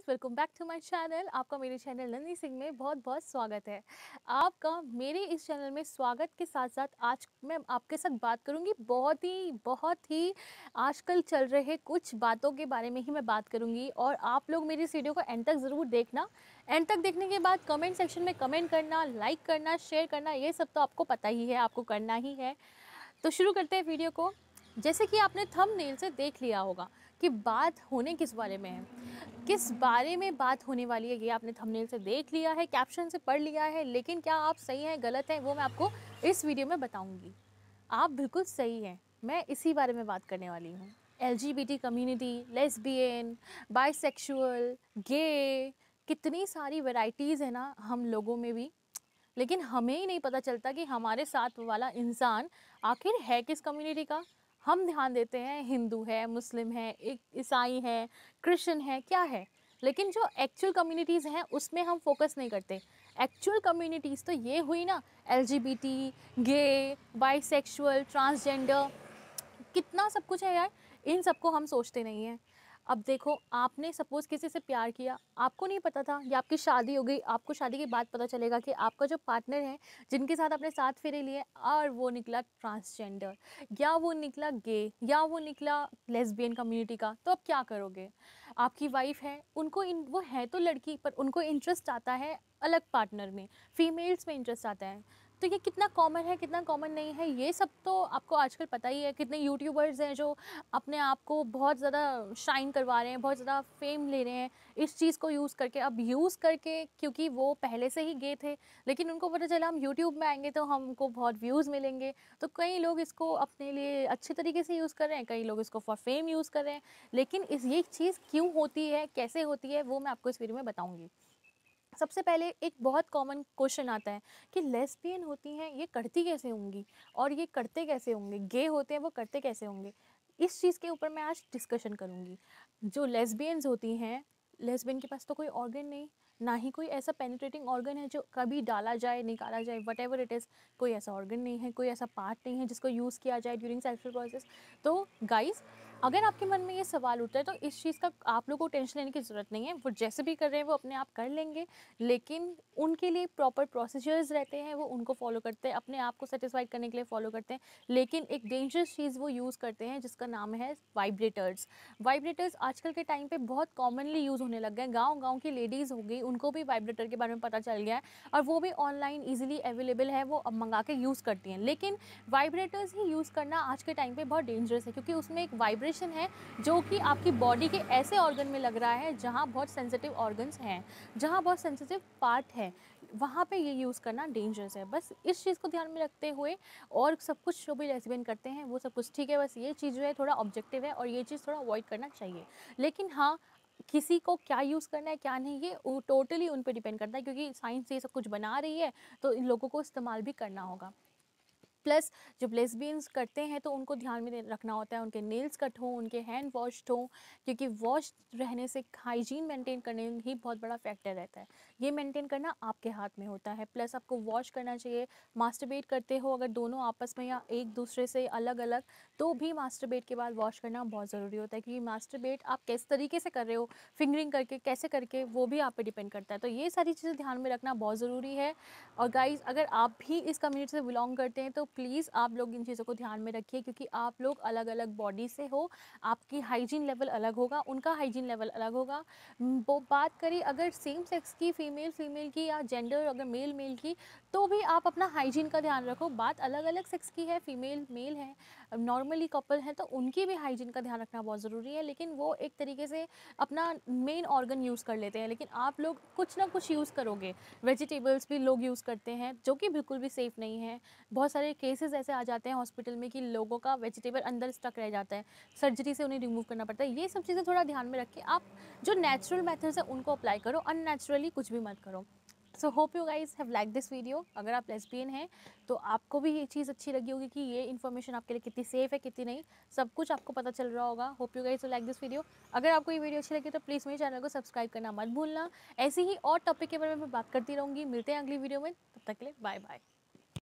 guys welcome back to my channel आपका मेरे channel Nandi Singh में बहुत बहुत स्वागत है आपका मेरे इस चैनल में स्वागत के साथ साथ आज मैं आपके साथ बात करूंगी बहुत ही बहुत ही आजकल चल रहे कुछ बातों के बारे में ही मैं बात करूंगी और आप लोग मेरी इस वीडियो को एंड तक ज़रूर देखना एंड तक देखने के बाद कमेंट सेक्शन में कमेंट करना लाइक करना शेयर करना ये सब तो आपको पता ही है आपको करना ही है तो शुरू करते हैं वीडियो को जैसे कि आपने थंबनेल से देख लिया होगा कि बात होने किस बारे में है किस बारे में बात होने वाली है ये आपने थंबनेल से देख लिया है कैप्शन से पढ़ लिया है लेकिन क्या आप सही हैं गलत हैं वो मैं आपको इस वीडियो में बताऊंगी आप बिल्कुल सही हैं मैं इसी बारे में बात करने वाली हूँ L community lesbian bisexual gay कितनी सारी वेराइटीज़ है ना हम लोगों में भी लेकिन हमें ही नहीं पता चलता कि हमारे साथ वाला इंसान आखिर है किस कम्युनिटी का हम ध्यान देते हैं हिंदू है मुस्लिम है एक ईसाई है क्रिश्चन है क्या है लेकिन जो एक्चुअल कम्युनिटीज़ हैं उसमें हम फोकस नहीं करते एक्चुअल कम्युनिटीज़ तो ये हुई ना एल गे बाइसेक्सुअल ट्रांसजेंडर कितना सब कुछ है यार इन सबको हम सोचते नहीं हैं अब देखो आपने सपोज़ किसी से प्यार किया आपको नहीं पता था या आपकी शादी हो गई आपको शादी के बाद पता चलेगा कि आपका जो पार्टनर है जिनके साथ आपने साथ फेरे लिए और वो निकला ट्रांसजेंडर या वो निकला गे या वो निकला लेस्बियन कम्युनिटी का तो अब क्या करोगे आपकी वाइफ है उनको इन वो है तो लड़की पर उनको इंटरेस्ट आता है अलग पार्टनर में फीमेल्स में इंटरेस्ट आता है तो ये कितना कॉमन है कितना कॉमन नहीं है ये सब तो आपको आजकल पता ही है कितने यूट्यूबर्स हैं जो अपने आप को बहुत ज़्यादा शाइन करवा रहे हैं बहुत ज़्यादा फेम ले रहे हैं इस चीज़ को यूज़ करके अब यूज़ करके क्योंकि वो पहले से ही गए थे लेकिन उनको पता चला हम यूट्यूब में आएंगे तो हमको बहुत व्यूज़ मिलेंगे तो कई लोग इसको अपने लिए अच्छे तरीके से यूज़ कर रहे हैं कई लोग इसको फॉर फेम यूज़ कर रहे हैं लेकिन इस ये चीज़ क्यों होती है कैसे होती है वो मैं आपको इस वीडियो में बताऊँगी सबसे पहले एक बहुत कॉमन क्वेश्चन आता है कि लेस्बियन होती हैं ये करती कैसे होंगी और ये करते कैसे होंगे गे होते हैं वो करते कैसे होंगे इस चीज़ के ऊपर मैं आज डिस्कशन करूँगी जो लेस्बियंस होती हैं लेसबिन के पास तो कोई ऑर्गन नहीं ना ही कोई ऐसा पेनिट्रेटिंग ऑर्गन है जो कभी डाला जाए निकाला जाए वट एवर इट इज़ कोई ऐसा ऑर्गन नहीं है कोई ऐसा पार्ट नहीं है जिसको यूज़ किया जाए ड्यूरिंग सेक्सुअल प्रोसेस तो गाइस अगर आपके मन में ये सवाल उठता है तो इस चीज़ का आप लोगों को टेंशन लेने की ज़रूरत नहीं है वो जैसे भी कर रहे हैं वो अपने आप कर लेंगे लेकिन उनके लिए प्रॉपर प्रोसीजर्स रहते हैं वो उनको फॉलो करते हैं अपने आप को सेटिस्फाइड करने के लिए फॉलो करते हैं लेकिन एक डेंजरस चीज़ वो यूज़ करते हैं जिसका नाम है वाइब्रेटर्स वाइब्रेटर्स आजकल के टाइम पर बहुत कॉमनली यूज़ होने लग गए गांव गांव की लेडीज़ हो गई उनको भी वाइब्रेटर के बारे में पता चल गया है और वो भी ऑनलाइन ईजिली अवेलेबल है वो अब मंगा के यूज़ करती हैं लेकिन वाइब्रेटर्स ही यूज़ करना आज के टाइम पर बहुत डेंजरस है क्योंकि उसमें एक वाइब्रेशन है जो कि आपकी बॉडी के ऐसे ऑर्गन में लग रहा है जहाँ बहुत सेंसिटिव ऑर्गन्स हैं जहाँ बहुत सेंसिटिव पार्ट है वहाँ पे ये यूज़ करना डेंजरस है बस इस चीज़ को ध्यान में रखते हुए और सब कुछ जो भी लेसबिन करते हैं वो सब कुछ ठीक है बस ये चीज़ जो है थोड़ा ऑब्जेक्टिव है और ये चीज़ थोड़ा अवॉइड करना चाहिए लेकिन हाँ किसी को क्या यूज़ करना है क्या नहीं ये टोटली उन पर डिपेंड करता है क्योंकि साइंस ये सब कुछ बना रही है तो इन लोगों को इस्तेमाल भी करना होगा प्लस जब लेसबियंस करते हैं तो उनको ध्यान में रखना होता है उनके नेल्स कट हों उनके हैंड वॉश्ड हों क्योंकि वॉश रहने से हाइजीन मेंटेन करने ही बहुत बड़ा फैक्टर रहता है ये मेंटेन करना आपके हाथ में होता है प्लस आपको वॉश करना चाहिए मास्टरबेट करते हो अगर दोनों आपस में या एक दूसरे से अलग अलग तो भी मास्टरबेट के बाद वॉश करना बहुत ज़रूरी होता है क्योंकि मास्टरबेट आप किस तरीके से कर रहे हो फिंगरिंग करके कैसे करके वो भी आप पर डिपेंड करता है तो ये सारी चीज़ें ध्यान में रखना बहुत ज़रूरी है और गाइज अगर आप भी इस कम्युनिटी से बिलोंग करते हैं तो प्लीज़ आप लोग इन चीज़ों को ध्यान में रखिए क्योंकि आप लोग अलग अलग बॉडी से हो आपकी हाइजीन लेवल अलग होगा उनका हाइजीन लेवल अलग होगा वो बात करें अगर सेम सेक्स की फ़ीमेल फ़ीमेल की या जेंडर अगर मेल मेल की तो भी आप अपना हाइजीन का ध्यान रखो बात अलग अलग सेक्स की है फीमेल मेल है नॉर्मली कपल हैं तो उनकी भी हाइजीन का ध्यान रखना बहुत ज़रूरी है लेकिन वो एक तरीके से अपना मेन ऑर्गन यूज़ कर लेते हैं लेकिन आप लोग कुछ ना कुछ यूज़ करोगे वेजिटेबल्स भी लोग यूज़ करते हैं जो कि बिल्कुल भी सेफ़ नहीं है बहुत सारे केसेस ऐसे आ जाते हैं हॉस्पिटल में कि लोगों का वेजिटेबल अंदर स्टक रह जाता है सर्जरी से उन्हें रिमूव करना पड़ता है ये सब चीज़ें थोड़ा ध्यान में रखें आप जो नेचुरल मेथड्स हैं उनको अप्लाई करो अननेचुरली कुछ भी मत करो so hope you guys have like this video अगर आप लेस्बियन हैं तो आपको भी ये चीज़ अच्छी लगी होगी कि ये इन्फॉर्मेशन आपके लिए कितनी सेफ है कितनी नहीं सब कुछ आपको पता चल रहा होगा hope you guys like this video अगर आपको ये वीडियो अच्छी लगी तो प्लीज़ मेरे चैनल को सब्सक्राइब करना मत भूलना ऐसी ही और टॉपिक के बारे में मैं बात करती रहूँगी मिलते हैं अगली वीडियो में तब तक के लिए बाय बाय